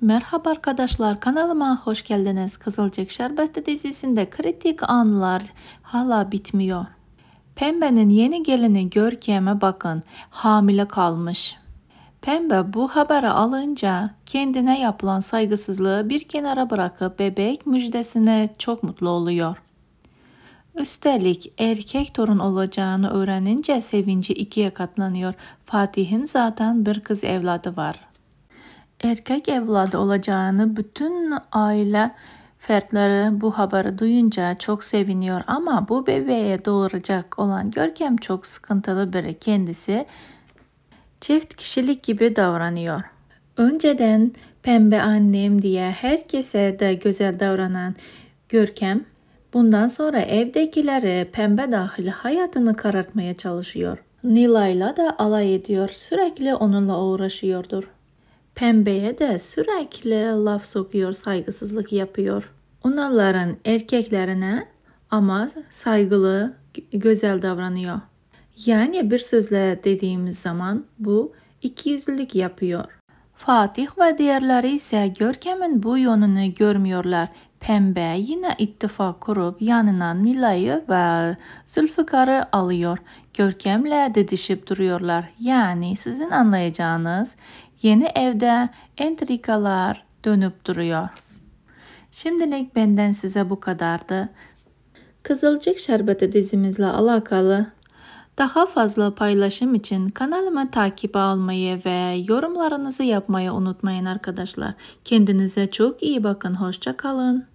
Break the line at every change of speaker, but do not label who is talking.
Merhaba arkadaşlar kanalıma hoş geldiniz. Kızılcık Şerbeti dizisinde kritik anlar hala bitmiyor. Pembe'nin yeni gelini Görkem'e bakın hamile kalmış. Pembe bu haberi alınca kendine yapılan saygısızlığı bir kenara bırakıp bebek müjdesine çok mutlu oluyor. Üstelik erkek torun olacağını öğrenince sevinci ikiye katlanıyor. Fatih'in zaten bir kız evladı var. Erkek evladı olacağını bütün aile fertleri bu haberi duyunca çok seviniyor ama bu bebeğe doğuracak olan Görkem çok sıkıntılı biri kendisi çift kişilik gibi davranıyor. Önceden pembe annem diye herkese de güzel davranan Görkem Bundan sonra evdekileri pembe dahil hayatını karartmaya çalışıyor. Nilay'la da alay ediyor, sürekli onunla uğraşıyordur. Pembeye de sürekli laf sokuyor, saygısızlık yapıyor. Onların erkeklerine ama saygılı, güzel davranıyor. Yani bir sözle dediğimiz zaman bu ikiyüzlülük yapıyor. Fatih ve diğerleri ise görkemin bu yönünü görmüyorlar Pembe yine ittifak kurup yanına Nilay'ı ve Zülfikar'ı alıyor. Görkem'le dedişip duruyorlar. Yani sizin anlayacağınız yeni evde entrikalar dönüp duruyor. Şimdilik benden size bu kadardı. Kızılcık Şerbeti dizimizle alakalı daha fazla paylaşım için kanalıma takip almayı ve yorumlarınızı yapmayı unutmayın arkadaşlar. Kendinize çok iyi bakın. Hoşça kalın.